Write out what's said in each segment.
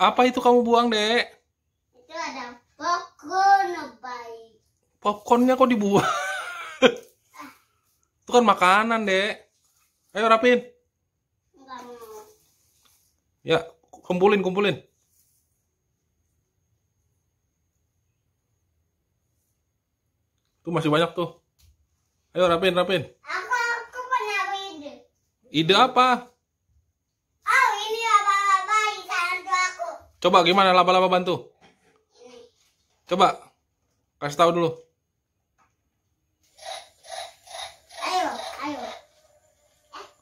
Apa itu kamu buang, Dek? Itu ada popcorn, baik. Popcornnya kok dibuang? itu kan makanan, Dek. Ayo rapin. Enggak mau. Ya, kumpulin, kumpulin. Tuh masih banyak tuh. Ayo rapin, rapin. Aku, aku punya ide. Ide apa? Coba gimana laba-laba bantu? Coba kasih tahu dulu. Ayo, ayo.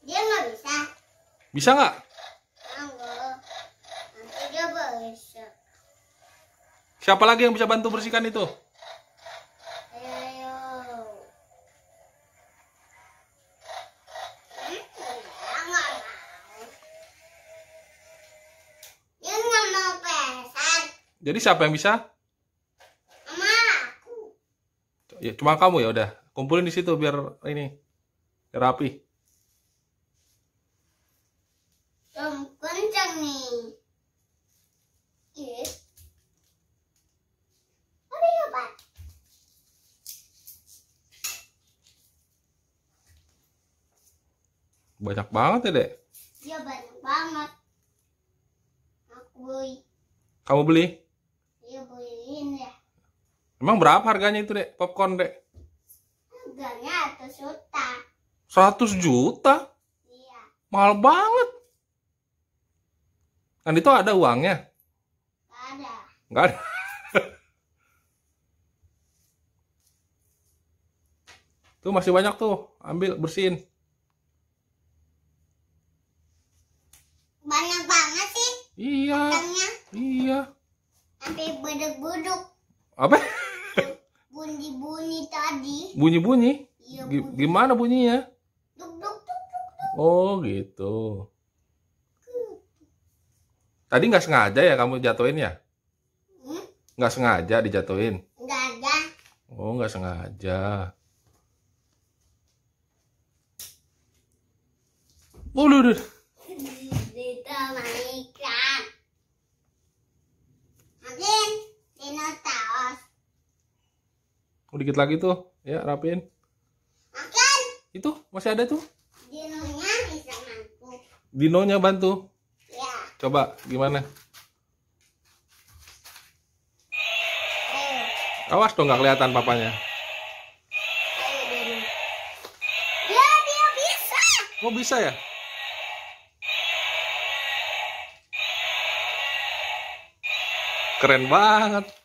dia nggak bisa. Bisa nggak? Nanti dia bersih. Siapa lagi yang bisa bantu bersihkan itu? Jadi siapa yang bisa? Mama, aku. Ya, cuma kamu ya udah. Kumpulin di situ biar ini biar rapi. Iya. Pak? Banyak banget ya, Dek? Iya, banyak banget. Aku beli. Kamu beli? Emang berapa harganya itu, Dek? Popcorn, Dek? Harganya 100 juta. 100 juta? Iya. Mahal banget. Kan itu ada uangnya? Gak ada. Gak ada. tuh masih banyak tuh. Ambil, bersihin. Banyak banget sih. Iya. Iya. Sampai buduk-buduk. Apa? Bunyi-bunyi? Iya, Gimana bunyinya? oh gitu. Tadi nggak sengaja ya kamu jatuhin ya? Hmm? Nggak sengaja dijatuhin? Nggak ada. Oh nggak sengaja. Oh, duh, duh. dikit lagi tuh ya rapin itu masih ada tuh dinonya bisa bantu dinonya bantu ya. coba gimana Ayo. awas tuh nggak kelihatan papanya ya dia bisa mau oh, bisa ya keren banget